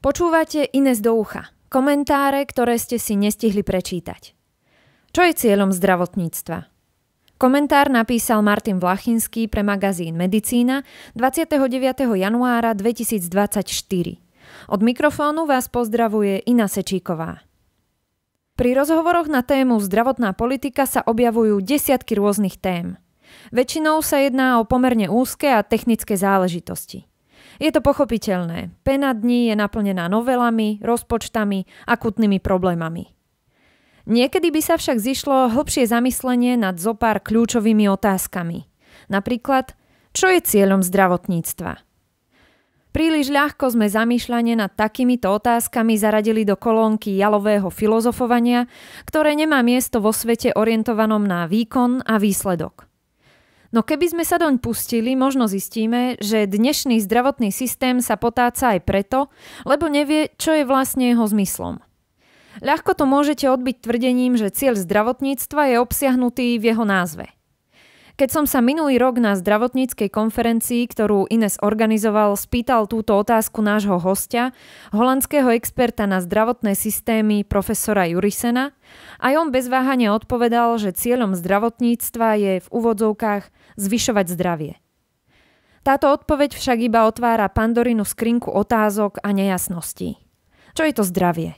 Počúvate Ines do ucha. Komentáre, ktoré ste si nestihli prečítať. Čo je cieľom zdravotníctva? Komentár napísal Martin Vlachinský pre magazín Medicína 29. januára 2024. Od mikrofónu vás pozdravuje Ina Sečíková. Pri rozhovoroch na tému zdravotná politika sa objavujú desiatky rôznych tém. Väčšinou sa jedná o pomerne úzke a technické záležitosti. Je to pochopiteľné. Pena dní je naplnená novelami, rozpočtami, akutnými problémami. Niekedy by sa však zišlo hlbšie zamyslenie nad zopár kľúčovými otázkami. Napríklad, čo je cieľom zdravotníctva? Príliš ľahko sme zamýšľanie nad takýmito otázkami zaradili do kolónky jalového filozofovania, ktoré nemá miesto vo svete orientovanom na výkon a výsledok. No keby sme sa doň pustili, možno zistíme, že dnešný zdravotný systém sa potáca aj preto, lebo nevie, čo je vlastne jeho zmyslom. Ľahko to môžete odbiť tvrdením, že cieľ zdravotníctva je obsiahnutý v jeho názve – keď som sa minulý rok na zdravotníckej konferencii, ktorú Ines organizoval, spýtal túto otázku nášho hostia, holandského experta na zdravotné systémy profesora Jurisena, aj on bez váhania odpovedal, že cieľom zdravotníctva je v úvodzovkách zvyšovať zdravie. Táto odpoveď však iba otvára pandorinu skrinku otázok a nejasností. Čo je to zdravie?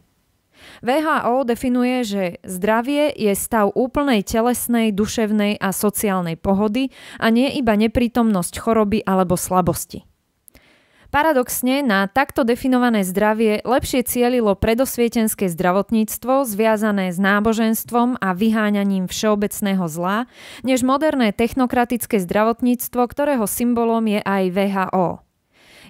VHO definuje, že zdravie je stav úplnej telesnej, duševnej a sociálnej pohody a nie iba neprítomnosť choroby alebo slabosti. Paradoxne na takto definované zdravie lepšie cielilo predosvietenské zdravotníctvo zviazané s náboženstvom a vyháňaním všeobecného zla, než moderné technokratické zdravotníctvo, ktorého symbolom je aj VHO.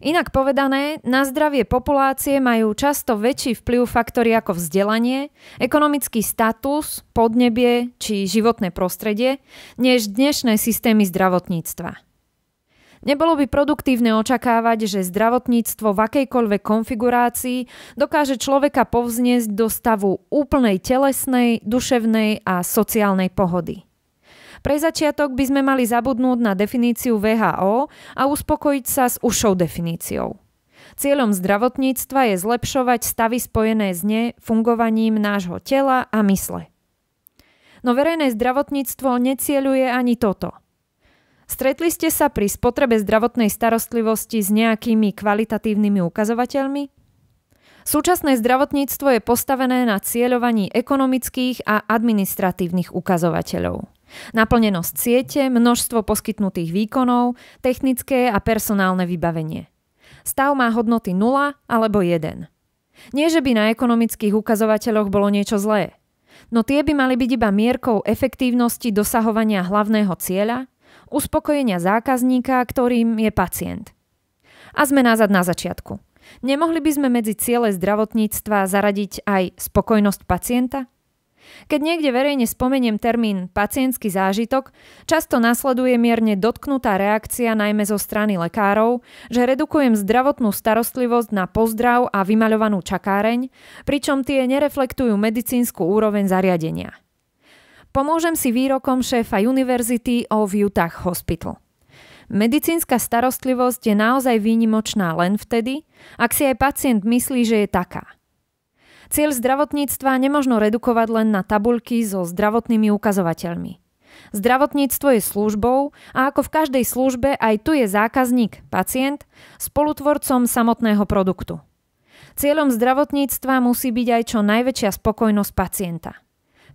Inak povedané, na zdravie populácie majú často väčší vplyv faktory ako vzdelanie, ekonomický status, podnebie či životné prostredie, než dnešné systémy zdravotníctva. Nebolo by produktívne očakávať, že zdravotníctvo v akejkoľvek konfigurácii dokáže človeka povzniesť do stavu úplnej telesnej, duševnej a sociálnej pohody. Pre začiatok by sme mali zabudnúť na definíciu VHO a uspokojiť sa s ušou definíciou. Cieľom zdravotníctva je zlepšovať stavy spojené s fungovaním nášho tela a mysle. No verejné zdravotníctvo necieľuje ani toto. Stretli ste sa pri spotrebe zdravotnej starostlivosti s nejakými kvalitatívnymi ukazovateľmi? Súčasné zdravotníctvo je postavené na cieľovaní ekonomických a administratívnych ukazovateľov. Naplnenosť siete, množstvo poskytnutých výkonov, technické a personálne vybavenie. Stav má hodnoty 0 alebo 1. Nie, že by na ekonomických ukazovateľoch bolo niečo zlé. No tie by mali byť iba mierkou efektívnosti dosahovania hlavného cieľa, uspokojenia zákazníka, ktorým je pacient. A sme nazad na začiatku. Nemohli by sme medzi ciele zdravotníctva zaradiť aj spokojnosť pacienta? Keď niekde verejne spomeniem termín pacientský zážitok, často nasleduje mierne dotknutá reakcia najmä zo strany lekárov, že redukujem zdravotnú starostlivosť na pozdrav a vymaľovanú čakáreň, pričom tie nereflektujú medicínsku úroveň zariadenia. Pomôžem si výrokom šéfa University of Utah Hospital. Medicínska starostlivosť je naozaj výnimočná len vtedy, ak si aj pacient myslí, že je taká – Cieľ zdravotníctva nemožno redukovať len na tabulky so zdravotnými ukazovateľmi. Zdravotníctvo je službou a ako v každej službe aj tu je zákazník, pacient, spolutvorcom samotného produktu. Cieľom zdravotníctva musí byť aj čo najväčšia spokojnosť pacienta.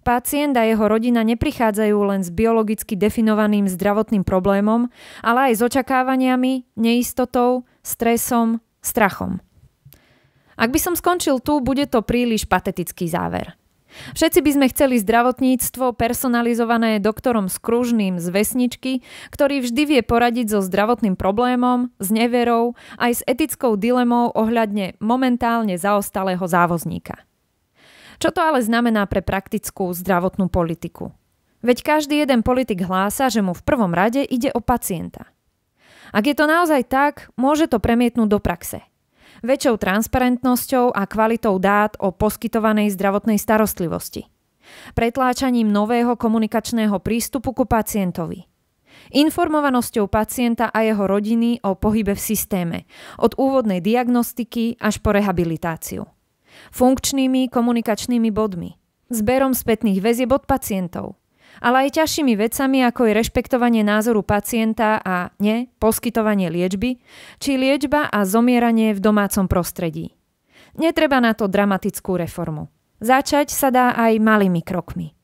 Pacient a jeho rodina neprichádzajú len s biologicky definovaným zdravotným problémom, ale aj s očakávaniami, neistotou, stresom, strachom – ak by som skončil tu, bude to príliš patetický záver. Všetci by sme chceli zdravotníctvo personalizované doktorom Skružným z Vesničky, ktorý vždy vie poradiť so zdravotným problémom, s neverou, aj s etickou dilemou ohľadne momentálne zaostalého závozníka. Čo to ale znamená pre praktickú zdravotnú politiku? Veď každý jeden politik hlása, že mu v prvom rade ide o pacienta. Ak je to naozaj tak, môže to premietnúť do praxe – väčšou transparentnosťou a kvalitou dát o poskytovanej zdravotnej starostlivosti, pretláčaním nového komunikačného prístupu ku pacientovi, informovanosťou pacienta a jeho rodiny o pohybe v systéme, od úvodnej diagnostiky až po rehabilitáciu, funkčnými komunikačnými bodmi, zberom spätných väzieb od pacientov, ale aj ťažšími vecami, ako je rešpektovanie názoru pacienta a ne poskytovanie liečby, či liečba a zomieranie v domácom prostredí. Netreba na to dramatickú reformu. Začať sa dá aj malými krokmi.